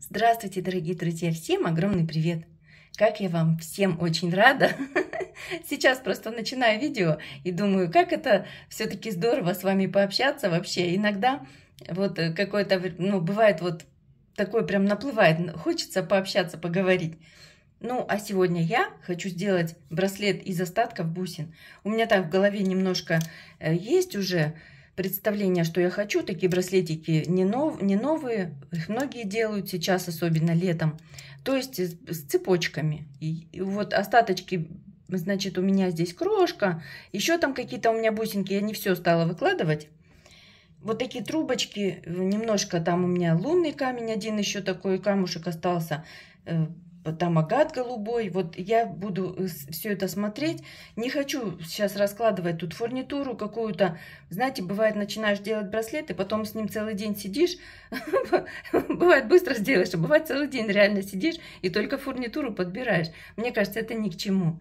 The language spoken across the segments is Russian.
Здравствуйте, дорогие друзья! Всем огромный привет! Как я вам всем очень рада! Сейчас просто начинаю видео и думаю, как это все-таки здорово с вами пообщаться вообще. Иногда вот э, какое-то, ну, бывает вот такое прям наплывает, хочется пообщаться, поговорить. Ну, а сегодня я хочу сделать браслет из остатков бусин. У меня так в голове немножко э, есть уже, представление, что я хочу. Такие браслетики не, нов, не новые, их многие делают сейчас, особенно летом. То есть с цепочками. И, и вот остаточки, значит, у меня здесь крошка, еще там какие-то у меня бусинки, я не все стала выкладывать. Вот такие трубочки, немножко там у меня лунный камень, один еще такой камушек остался э, Э, там агат голубой. Вот я буду э, все это смотреть. Не хочу сейчас раскладывать тут фурнитуру какую-то. Знаете, бывает, начинаешь делать браслет, и потом с ним целый день сидишь. Бывает, быстро сделаешь, а бывает, целый день реально сидишь и только фурнитуру подбираешь. Мне кажется, это ни к чему.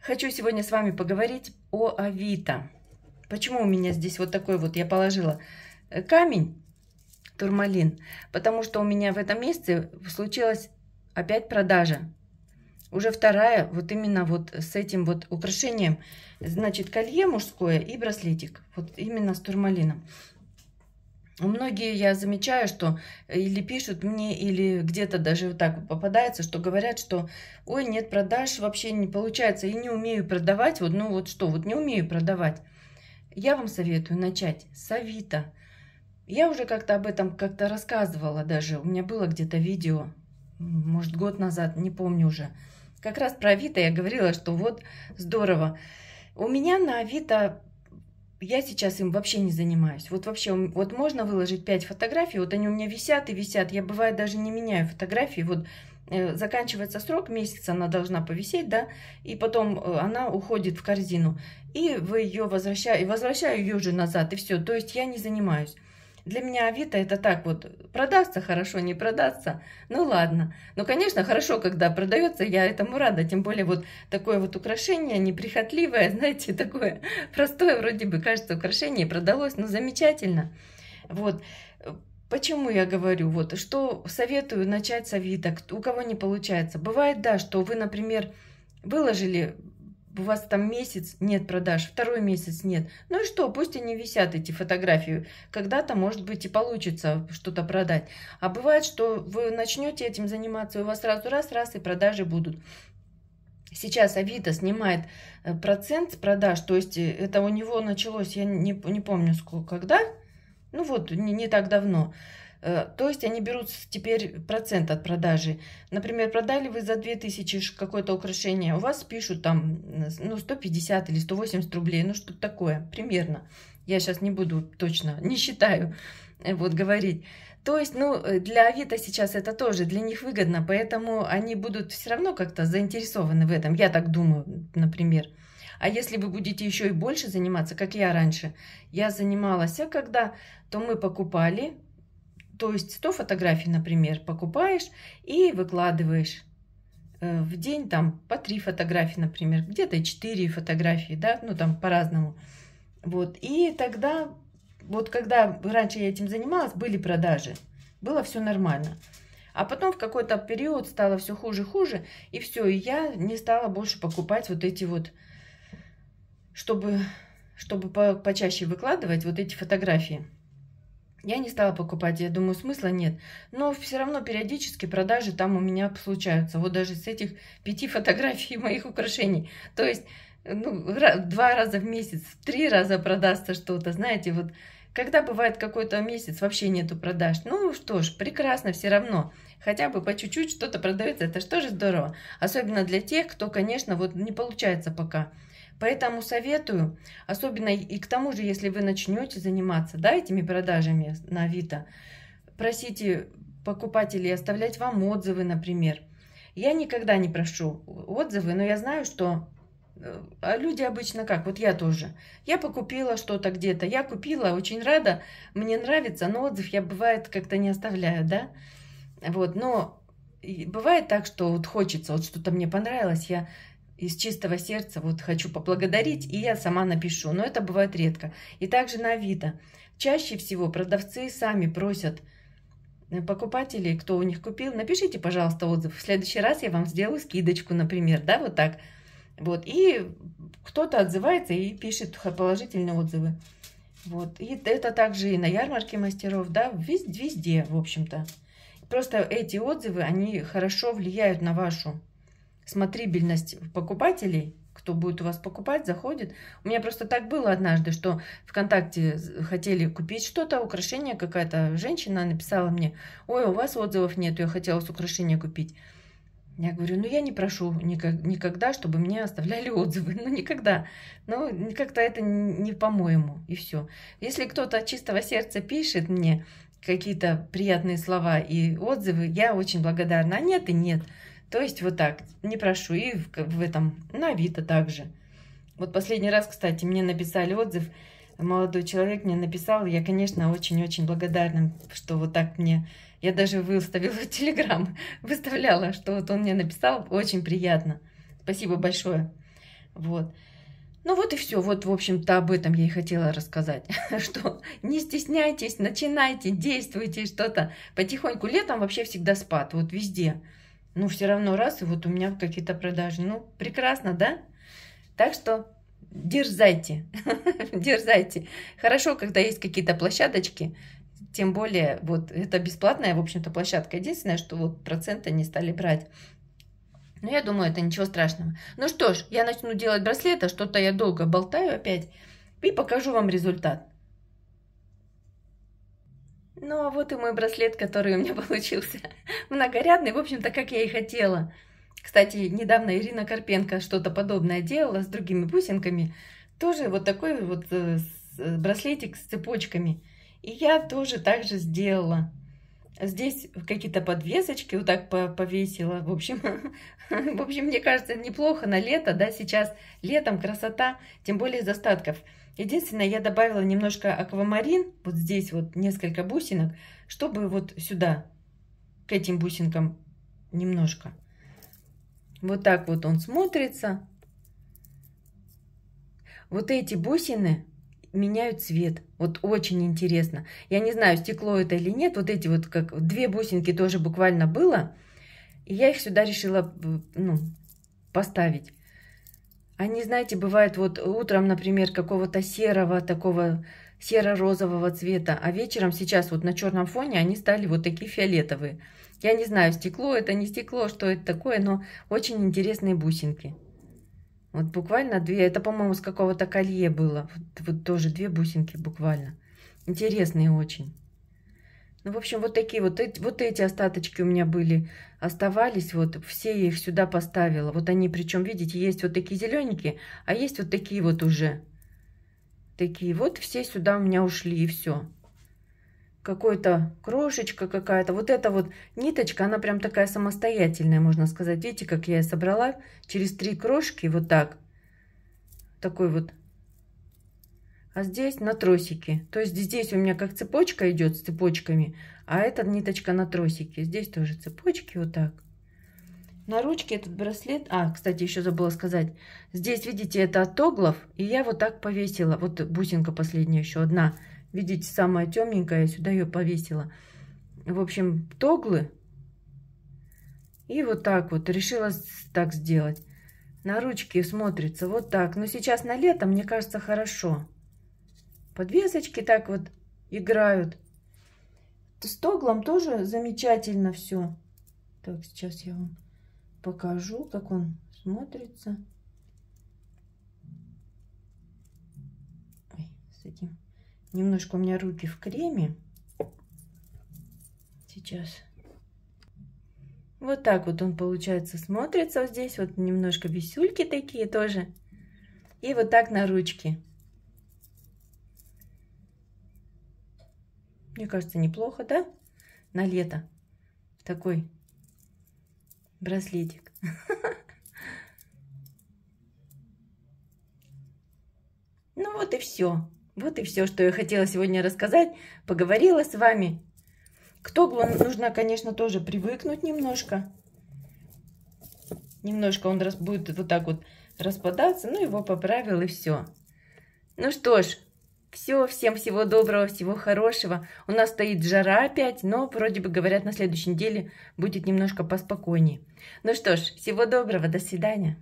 Хочу сегодня с вами поговорить о Авито. Почему у меня здесь вот такой вот, я положила э, камень, турмалин, потому что у меня в этом месте случилось опять продажа. Уже вторая, вот именно вот с этим вот украшением, значит, колье мужское и браслетик, вот именно с турмалином. Многие, я замечаю, что или пишут мне, или где-то даже вот так попадается, что говорят, что ой, нет продаж, вообще не получается, и не умею продавать, вот ну вот что, вот не умею продавать. Я вам советую начать с Авито. Я уже как-то об этом как-то рассказывала даже, у меня было где-то видео, может, год назад, не помню уже. Как раз про Авито я говорила, что вот здорово. У меня на Авито я сейчас им вообще не занимаюсь. Вот вообще, вот можно выложить 5 фотографий, вот они у меня висят и висят. Я бывает даже не меняю фотографии. Вот э, заканчивается срок, месяц она должна повисеть, да, и потом э, она уходит в корзину. И вы ее возвращаю, возвращаю ее же назад, и все. То есть я не занимаюсь для меня Авито это так вот, продастся хорошо, не продастся, ну ладно. Ну, конечно, хорошо, когда продается, я этому рада, тем более вот такое вот украшение неприхотливое, знаете, такое простое вроде бы, кажется, украшение продалось, но ну, замечательно. Вот, Почему я говорю, вот, что советую начать с Авито, у кого не получается. Бывает, да, что вы, например, выложили у вас там месяц нет продаж, второй месяц нет. Ну и что, пусть они висят, эти фотографии. Когда-то, может быть, и получится что-то продать. А бывает, что вы начнете этим заниматься, и у вас сразу раз-раз и продажи будут. Сейчас Авито снимает э, процент с продаж, то есть э, это у него началось, я не, не помню, сколько, когда, ну вот, не, не так давно. Э, то есть они берут теперь процент от продажи. Например, продали вы за 2000 какое-то украшение, у вас пишут там ну, 150 или 180 рублей, ну что-то такое, примерно. Я сейчас не буду точно, не считаю, э, вот говорить. То есть, ну, э, для Авито сейчас это тоже для них выгодно, поэтому они будут все равно как-то заинтересованы в этом, я так думаю, например. А если вы будете еще и больше заниматься, как я раньше, я занималась, а когда, то мы покупали, то есть 100 фотографий, например, покупаешь и выкладываешь э, в день там по 3 фотографии, например, где-то 4 фотографии, да, ну там по-разному. Вот, и тогда, вот когда раньше я этим занималась, были продажи, было все нормально. А потом в какой-то период стало все хуже, хуже, и все, и я не стала больше покупать вот эти вот, чтобы, чтобы по почаще выкладывать вот эти фотографии. Я не стала покупать, я думаю, смысла нет. Но все равно периодически продажи там у меня случаются. Вот даже с этих пяти фотографий моих украшений. То есть ну, два раза в месяц, три раза продастся что-то, знаете, вот когда бывает какой-то месяц, вообще нету продаж. Ну что ж, прекрасно все равно. Хотя бы по чуть-чуть что-то продается, это что же здорово. Особенно для тех, кто, конечно, вот не получается пока. Поэтому советую, особенно и к тому же, если вы начнете заниматься да, этими продажами на Авито, просите покупателей оставлять вам отзывы, например. Я никогда не прошу отзывы, но я знаю, что а люди обычно как? Вот я тоже. Я покупила что-то где-то, я купила, очень рада, мне нравится, но отзыв я бывает как-то не оставляю, да? Вот, но бывает так, что вот хочется, вот что-то мне понравилось, я из чистого сердца вот хочу поблагодарить, и я сама напишу, но это бывает редко. И также на Авито. Чаще всего продавцы сами просят э, покупателей, кто у них купил, напишите, пожалуйста, отзыв. В следующий раз я вам сделаю скидочку, например, да, вот так. Вот, и кто-то отзывается и пишет положительные отзывы. Вот, и это также и на ярмарке мастеров, да, везде, везде в общем-то. Просто эти отзывы, они хорошо влияют на вашу смотрибельность покупателей, кто будет у вас покупать, заходит. У меня просто так было однажды, что ВКонтакте хотели купить что-то, украшение какая-то. Женщина написала мне, ой, у вас отзывов нет, я хотела с украшения купить. Я говорю, ну я не прошу никак никогда, чтобы мне оставляли отзывы. Ну никогда. Ну как-то это не по-моему. И все. Если кто-то от чистого сердца пишет мне какие-то приятные слова и отзывы, я очень благодарна. А нет и нет. То есть вот так, не прошу, и в, в этом, на Авито также. Вот последний раз, кстати, мне написали отзыв, молодой человек мне написал, я, конечно, очень-очень благодарна, что вот так мне, я даже выставила в Телеграм, выставляла, что вот он мне написал, очень приятно. Спасибо большое. Вот. Ну вот и все. Вот, в общем-то, об этом я и хотела рассказать. что не стесняйтесь, начинайте, действуйте что-то. Потихоньку. Летом вообще всегда спад. Вот везде ну, все равно раз, и вот у меня какие-то продажи. Ну, прекрасно, да? Так что дерзайте, дерзайте. Хорошо, когда есть какие-то площадочки, тем более, вот это бесплатная, в общем-то, площадка. Единственное, что вот проценты не стали брать. Но ну, я думаю, это ничего страшного. Ну что ж, я начну делать браслеты, а что-то я долго болтаю опять. И покажу вам результат. Ну, а вот и мой браслет, который у меня получился. Многорядный, в общем-то, как я и хотела. Кстати, недавно Ирина Карпенко что-то подобное делала с другими бусинками. Тоже вот такой вот э, э, браслетик с цепочками. И я тоже так же сделала. Здесь какие-то подвесочки вот так повесила. В общем, в общем, мне кажется, неплохо на лето, да, сейчас летом красота, тем более из остатков. Единственное, я добавила немножко аквамарин, вот здесь вот несколько бусинок, чтобы вот сюда, к этим бусинкам немножко. Вот так вот он смотрится. Вот эти бусины меняют цвет. Вот очень интересно. Я не знаю, стекло это или нет. Вот эти вот как две бусинки тоже буквально было. И я их сюда решила ну, поставить. Они, знаете, бывают вот утром, например, какого-то серого, такого серо-розового цвета, а вечером сейчас вот на черном фоне они стали вот такие фиолетовые. Я не знаю, стекло это не стекло, что это такое, но очень интересные бусинки. Вот буквально две, это, по-моему, с какого-то колье было. Вот, вот тоже две бусинки буквально. Интересные очень. Ну, в общем, вот такие вот, вот эти остаточки у меня были, оставались, вот все я их сюда поставила. Вот они, причем, видите, есть вот такие зелененькие, а есть вот такие вот уже. Такие вот все сюда у меня ушли, и все. Какой-то крошечка какая-то. Вот эта вот ниточка, она прям такая самостоятельная, можно сказать. Видите, как я ее собрала через три крошки, вот так. Такой вот а здесь на тросики. То есть здесь у меня как цепочка идет с цепочками, а эта ниточка на тросике. Здесь тоже цепочки вот так. На ручке этот браслет... А, кстати, еще забыла сказать. Здесь, видите, это от оглов, и я вот так повесила. Вот бусинка последняя еще одна. Видите, самая темненькая, я сюда ее повесила. В общем, тоглы. И вот так вот. Решила так сделать. На ручке смотрится вот так. Но сейчас на лето, мне кажется, хорошо подвесочки так вот играют. С тоглом тоже замечательно все. Так, сейчас я вам покажу, как он смотрится. Ой, с этим. Немножко у меня руки в креме. Сейчас. Вот так вот он, получается, смотрится. здесь вот немножко висюльки такие тоже. И вот так на ручке. Мне кажется, неплохо, да? На лето. такой браслетик. Ну вот и все. Вот и все, что я хотела сегодня рассказать. Поговорила с вами. К тоглу нужно, конечно, тоже привыкнуть немножко. Немножко он будет вот так вот распадаться. Ну, его поправил и все. Ну что ж, все, всем всего доброго, всего хорошего. У нас стоит жара опять, но вроде бы говорят, на следующей неделе будет немножко поспокойнее. Ну что ж, всего доброго, до свидания.